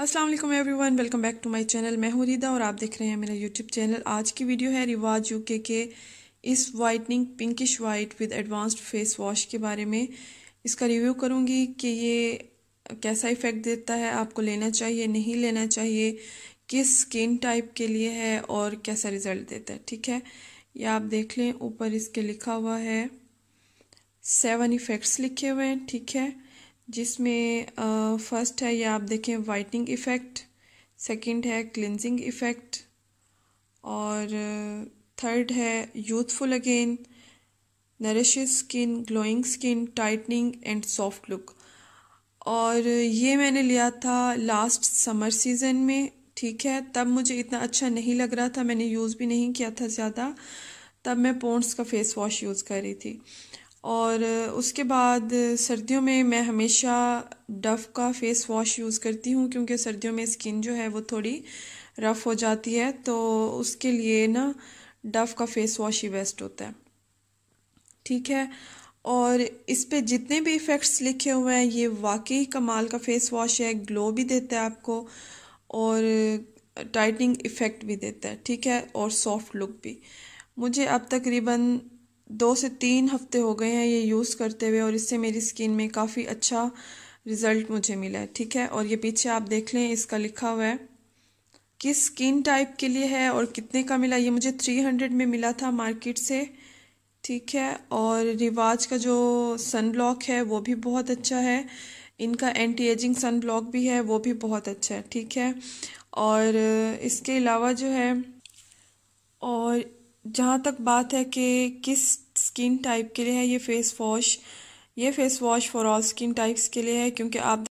Aslam everyone welcome back to my channel मैं हूँ रीदा और आप देख रहे हैं मेरा यूट्यूब चैनल आज की वीडियो है रिवाज यूके के इस whitening pinkish white with advanced face wash के बारे में इसका रिव्यू करूँगी कि ये कैसा इफ़ेक्ट देता है आपको लेना चाहिए नहीं लेना चाहिए किस स्किन टाइप के लिए है और कैसा रिज़ल्ट देता है ठीक है ये आप देख लें ऊपर इसके लिखा हुआ है सेवन इफ़ेक्ट्स लिखे हुए हैं ठीक है जिसमें फर्स्ट है ये आप देखें वाइटनिंग इफ़ेक्ट सेकंड है क्लिनजिंग इफ़ेक्ट और थर्ड है youthful again nourish skin glowing skin tightening and soft look और ये मैंने लिया था लास्ट समर सीज़न में ठीक है तब मुझे इतना अच्छा नहीं लग रहा था मैंने यूज़ भी नहीं किया था ज़्यादा तब मैं पोन्ट्स का फेस वॉश यूज़ कर रही थी और उसके बाद सर्दियों में मैं हमेशा डफ़ का फेस वॉश यूज़ करती हूँ क्योंकि सर्दियों में स्किन जो है वो थोड़ी रफ़ हो जाती है तो उसके लिए ना डफ़ का फेस वॉश ही बेस्ट होता है ठीक है और इस पे जितने भी इफ़ेक्ट्स लिखे हुए हैं ये वाकई कमाल का फेस वॉश है ग्लो भी देता है आपको और टाइटनिंग इफ़ेक्ट भी देता है ठीक है और सॉफ्ट लुक भी मुझे अब तकरीबन दो से तीन हफ्ते हो गए हैं ये यूज़ करते हुए और इससे मेरी स्किन में काफ़ी अच्छा रिज़ल्ट मुझे मिला है ठीक है और ये पीछे आप देख लें इसका लिखा हुआ है किस स्किन टाइप के लिए है और कितने का मिला ये मुझे थ्री हंड्रेड में मिला था मार्केट से ठीक है और रिवाज का जो सन ब्लॉक है वो भी बहुत अच्छा है इनका एंटी एजिंग सन ब्लॉक भी है वो भी बहुत अच्छा है ठीक है और इसके अलावा जो है और जहाँ तक बात है कि किस स्किन टाइप के लिए है ये फेस वॉश ये face wash for all skin types के लिए है क्योंकि आप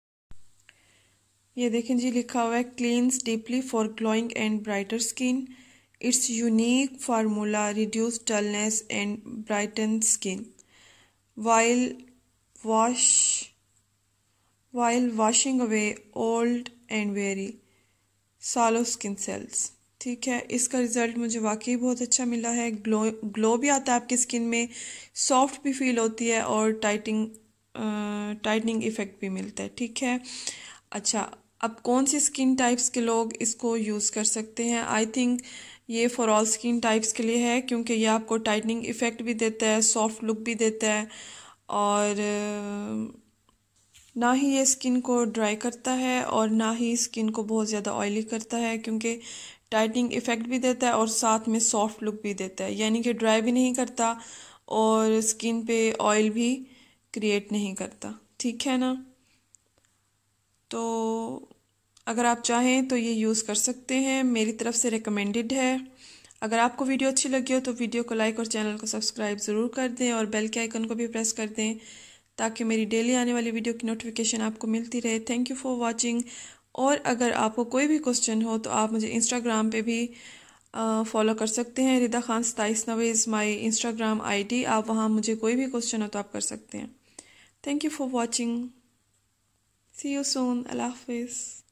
ये देखें जी लिखा हुआ है cleanse deeply for glowing and brighter skin it's unique formula reduce dullness and brighten skin while wash while washing away old and very sallow skin cells ठीक है इसका रिज़ल्ट मुझे वाकई बहुत अच्छा मिला है ग्लो ग्लो भी आता है आपकी स्किन में सॉफ्ट भी फील होती है और टाइटिंग टाइटनिंग इफ़ेक्ट भी मिलता है ठीक है अच्छा अब कौन सी स्किन टाइप्स के लोग इसको यूज़ कर सकते हैं आई थिंक ये फॉर ऑल स्किन टाइप्स के लिए है क्योंकि ये आपको टाइटनिंग इफ़ेक्ट भी देता है सॉफ्ट लुक भी देता है और ना ही ये स्किन को ड्राई करता है और ना ही स्किन को बहुत ज़्यादा ऑयली करता है क्योंकि टाइटनिंग इफ़ेक्ट भी देता है और साथ में सॉफ्ट लुक भी देता है यानी कि ड्राई भी नहीं करता और स्किन पे ऑयल भी क्रिएट नहीं करता ठीक है ना तो अगर आप चाहें तो ये यूज़ कर सकते हैं मेरी तरफ से रिकमेंडेड है अगर आपको वीडियो अच्छी लगी हो तो वीडियो को लाइक और चैनल को सब्सक्राइब ज़रूर कर दें और बेल के आइकन को भी प्रेस कर दें ताकि मेरी डेली आने वाली वीडियो की नोटिफिकेशन आपको मिलती रहे थैंक यू फॉर वॉचिंग और अगर आपको कोई भी क्वेश्चन हो तो आप मुझे इंस्टाग्राम पे भी फॉलो कर सकते हैं रिदा खान सताईस नवे इज़ माई इंस्टाग्राम आई आप वहाँ मुझे कोई भी क्वेश्चन हो तो आप कर सकते हैं thank you for watching see you soon अल्लाह हाफिज़